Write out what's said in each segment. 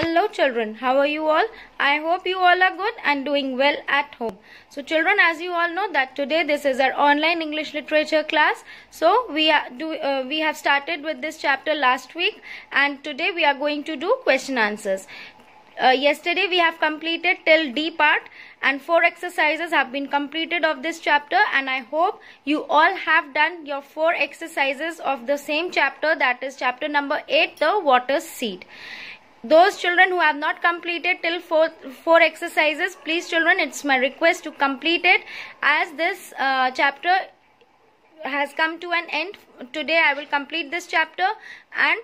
Hello children, how are you all? I hope you all are good and doing well at home. So children, as you all know that today this is our online English literature class. So we are do uh, we have started with this chapter last week and today we are going to do question answers. Uh, yesterday we have completed till D part and four exercises have been completed of this chapter and I hope you all have done your four exercises of the same chapter that is chapter number 8 the water seed those children who have not completed till four, four exercises please children it's my request to complete it as this uh, chapter has come to an end today i will complete this chapter and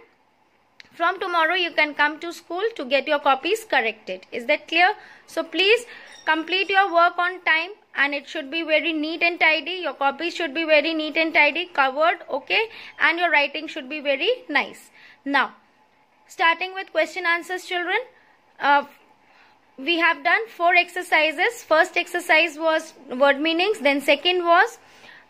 from tomorrow you can come to school to get your copies corrected is that clear so please complete your work on time and it should be very neat and tidy your copies should be very neat and tidy covered okay and your writing should be very nice now starting with question answers children uh, we have done four exercises first exercise was word meanings then second was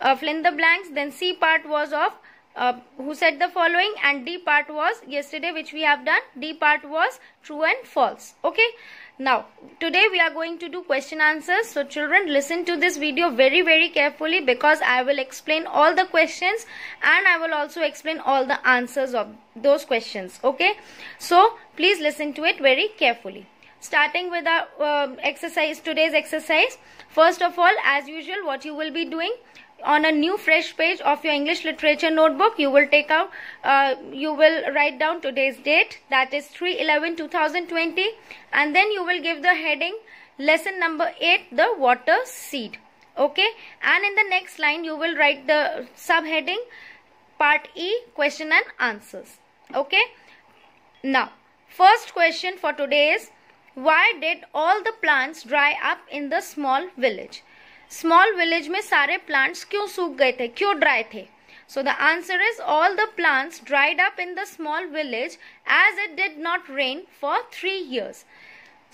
uh, fill in the blanks then c part was of uh, who said the following and d part was yesterday which we have done d part was true and false okay now today we are going to do question answers so children listen to this video very very carefully because i will explain all the questions and i will also explain all the answers of those questions okay so please listen to it very carefully starting with our uh, exercise today's exercise first of all as usual what you will be doing on a new fresh page of your English literature notebook, you will take out, uh, you will write down today's date, that is 3-11-2020 and then you will give the heading lesson number 8, the water seed. Okay, and in the next line, you will write the subheading part E, question and answers. Okay, now, first question for today is, why did all the plants dry up in the small village? Small village में सारे plants क्यों सूख गए थे क्यों dry थे so the answer is all the plants dried up in the small village as it did not rain for three years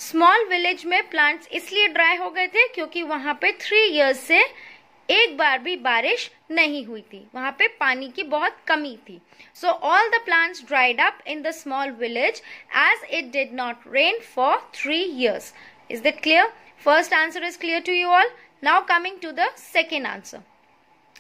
small village में plants इसलिए ड्राई हो गए थे क्योंकि वहां पे थ्री इयर्स से एक बार भी बारिश नहीं हुई थी वहां पे पानी की बहुत कमी थी so all the plants dried up in the small village as it did not rain for three years is that clear first answer is clear to you all Now coming to the second answer.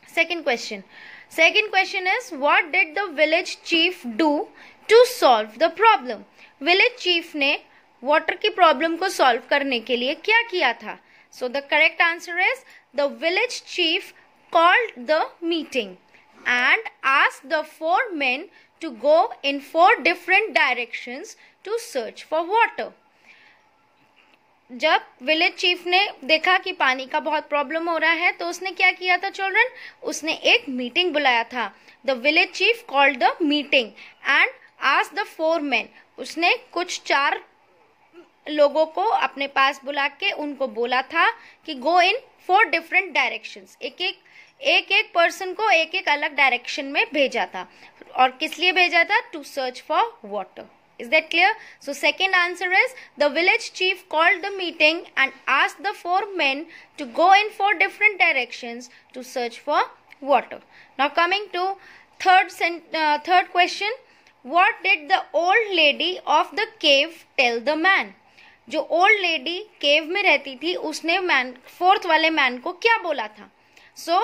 Second question. Second question is what did the village chief do to solve the problem? Village chief ne water ki problem ko solve karne ke liye kya kiya tha? So the correct answer is the village chief called the meeting and asked the four men to go in four different directions to search for water. जब village chief ने देखा कि पानी का बहुत problem हो रहा है तो उसने क्या किया था चिल्ड्रन उसने एक मीटिंग बुलाया था the village chief called the meeting and आज द फोर मैन उसने कुछ चार लोगों को अपने पास बुला के उनको बोला था कि go in four different directions एक एक एक एक पर्सन को एक एक अलग डायरेक्शन में भेजा था और किस लिए भेजा था to search for water Is that clear? So second answer is the village chief called the meeting and asked the four men to go in four different directions to search for water. Now coming to third uh, third question what did the old lady of the cave tell the man जो old lady cave में रहती थी उसने man fourth वाले man को क्या बोला था So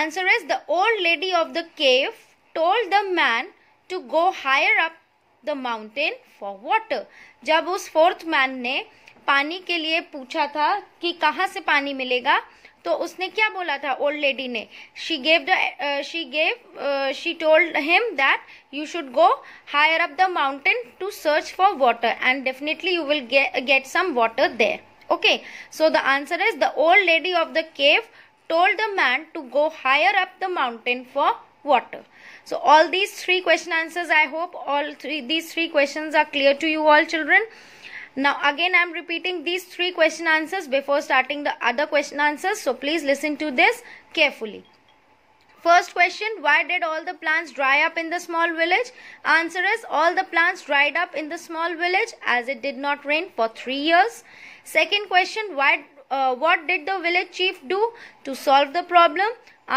answer is the old lady of the cave told the man to go higher up. The mountain for water जब उस फोर्थ मैन ने पानी के लिए पूछा था कि कहाँ से पानी मिलेगा तो उसने क्या बोला था ओल्ड लेडी ने she gave the she gave she told him that you should go higher up the mountain to search for water and definitely you will get some water there okay so the answer is the old lady of the cave told the man to go higher up the mountain for water so all these three question answers i hope all three these three questions are clear to you all children now again i am repeating these three question answers before starting the other question answers so please listen to this carefully First question Why did all the plants dry up in the small village? Answer is All the plants dried up in the small village as it did not rain for three years. Second question Why, uh, What did the village chief do to solve the problem?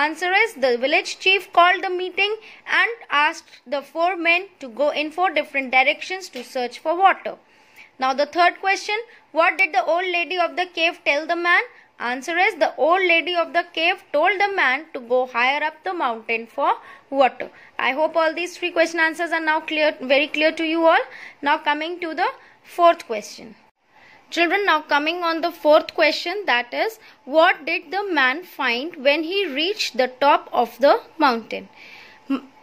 Answer is the village chief called the meeting and asked the four men to go in four different directions to search for water. Now, the third question What did the old lady of the cave tell the man? Answer is the old lady of the cave told the man to go higher up the mountain for water. I hope all these three question answers are now clear, very clear to you all. Now, coming to the fourth question. Children, now coming on the fourth question that is, what did the man find when he reached the top of the mountain?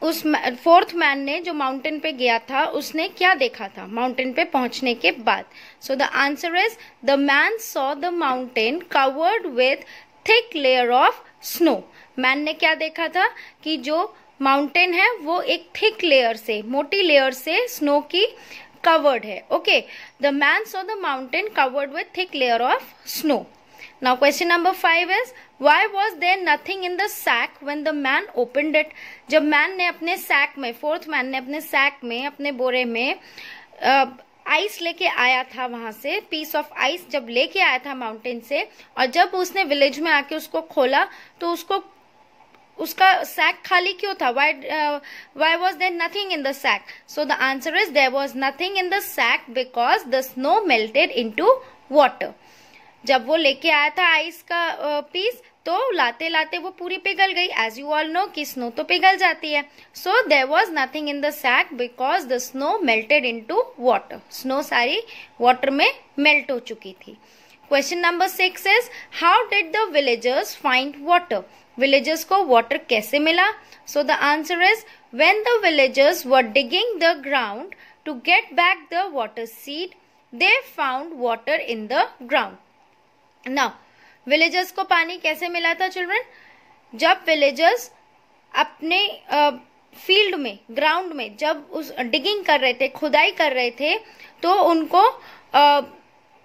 उस fourth man ने जो mountain पे गया था उसने क्या देखा था माउंटेन पे पहुंचने के बाद so the answer is the man saw the mountain covered with thick layer of snow man ने क्या देखा था कि जो माउंटेन है वो एक थिक लेयर से मोटी लेयर से स्नो की कवर्ड है okay the man so the mountain covered with thick layer of snow now question number five is why was there nothing in the sack when the man opened it जब man ने अपने sac में fourth man ने अपने sac में अपने बोरे में आइस uh, लेके आया था वहां से पीस ऑफ आइस जब लेके आया था माउंटेन से और जब उसने विलेज में आके उसको खोला तो उसको उसका सैक खाली क्यों था why why was there nothing in the sack so the answer is there was nothing in the sack because the snow melted into water जब वो लेके आया था आइस का पीस uh, तो लाते लाते वो पूरी पिघल गई एज यू ऑल नो कि स्नो तो पिघल जाती है so there was nothing in the sack because the snow melted into water snow सारी वॉटर में मेल्ट हो चुकी थी question number six is how did the villagers find water villagers को वाटर कैसे मिला so the answer is when the villagers were digging the ground to get back the water seed they found water in the ground now villagers को पानी कैसे मिला था children जब villagers अपने फील्ड uh, में ग्राउंड में जब उस डिगिंग कर रहे थे खुदाई कर रहे थे तो उनको uh,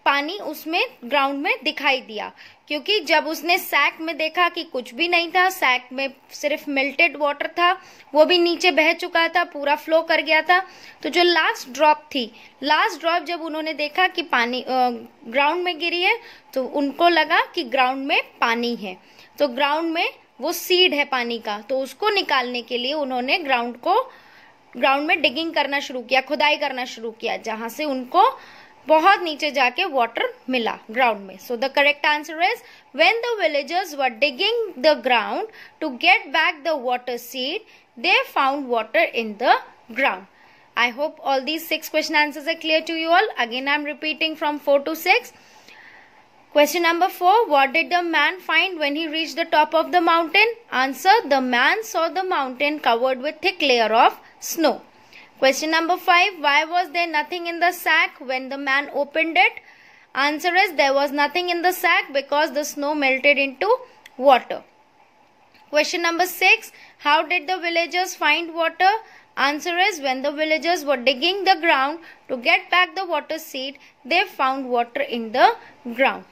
पानी उसमें ग्राउंड में दिखाई दिया क्योंकि जब उसने सैक में देखा कि कुछ भी नहीं था सैक में सिर्फ मेल्टेड वाटर था वो भी नीचे बह चुका था पूरा फ्लो कर गया था तो जो लास्ट ड्रॉप थी लास्ट ड्रॉप जब उन्होंने देखा कि पानी ग्राउंड में गिरी है तो उनको लगा कि ग्राउंड में पानी है तो ग्राउंड में वो सीड है पानी का तो उसको निकालने के लिए उन्होंने ग्राउंड को ग्राउंड में डिगिंग करना शुरू किया खुदाई करना शुरू किया जहां से उनको बहुत नीचे जाके वाटर मिला ग्राउंड में so the correct answer is when the villagers were digging the ground to get back the water seed they found water in the ground I hope all these six question answer are clear to you all again I am repeating from four to six question number four what did the man find when he reach the top of the mountain answer the man saw the mountain covered with thick layer of snow Question number 5. Why was there nothing in the sack when the man opened it? Answer is there was nothing in the sack because the snow melted into water. Question number 6. How did the villagers find water? Answer is when the villagers were digging the ground to get back the water seed, they found water in the ground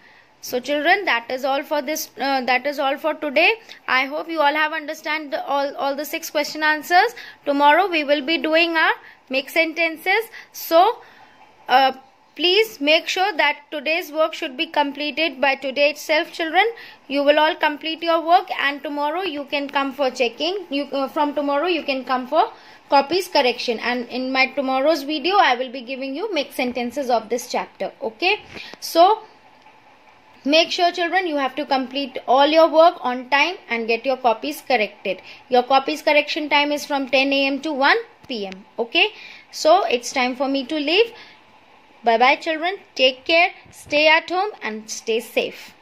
so children that is all for this uh, that is all for today i hope you all have understand all all the six question answers tomorrow we will be doing our make sentences so uh, please make sure that today's work should be completed by today itself children you will all complete your work and tomorrow you can come for checking you uh, from tomorrow you can come for copies correction and in my tomorrow's video i will be giving you make sentences of this chapter okay so Make sure children you have to complete all your work on time and get your copies corrected. Your copies correction time is from 10 a.m. to 1 p.m. Okay. So it's time for me to leave. Bye bye children. Take care. Stay at home and stay safe.